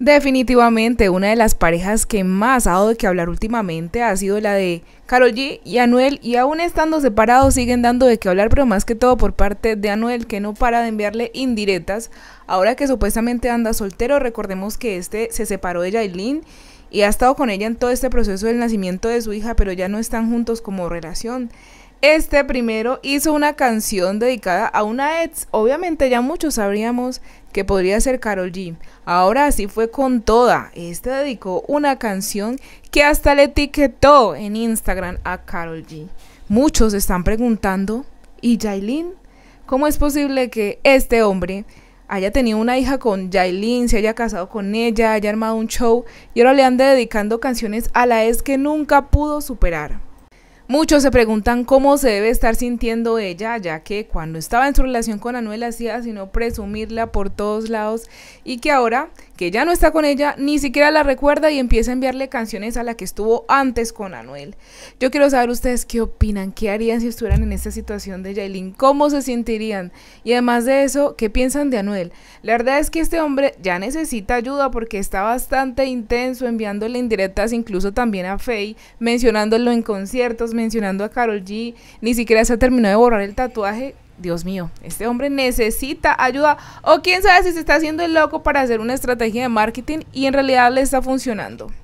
Definitivamente, una de las parejas que más ha dado de que hablar últimamente ha sido la de Karol G y Anuel, y aún estando separados siguen dando de qué hablar, pero más que todo por parte de Anuel, que no para de enviarle indirectas. Ahora que supuestamente anda soltero, recordemos que este se separó de Yailin y ha estado con ella en todo este proceso del nacimiento de su hija, pero ya no están juntos como relación. Este primero hizo una canción dedicada a una ex. Obviamente ya muchos sabríamos que podría ser Carol G. Ahora sí fue con toda. Este dedicó una canción que hasta le etiquetó en Instagram a Carol G. Muchos están preguntando, ¿y Jailin? ¿Cómo es posible que este hombre haya tenido una hija con Jailin, se haya casado con ella, haya armado un show y ahora le ande dedicando canciones a la ex que nunca pudo superar? Muchos se preguntan cómo se debe estar sintiendo ella, ya que cuando estaba en su relación con Anuel hacía sino presumirla por todos lados y que ahora que ya no está con ella, ni siquiera la recuerda y empieza a enviarle canciones a la que estuvo antes con Anuel. Yo quiero saber ustedes qué opinan, qué harían si estuvieran en esta situación de Jailin, cómo se sentirían y además de eso, qué piensan de Anuel. La verdad es que este hombre ya necesita ayuda porque está bastante intenso enviándole indirectas incluso también a Faye, mencionándolo en conciertos, mencionando a Carol G, ni siquiera se ha terminado de borrar el tatuaje. Dios mío, este hombre necesita ayuda. O quién sabe si se está haciendo el loco para hacer una estrategia de marketing y en realidad le está funcionando.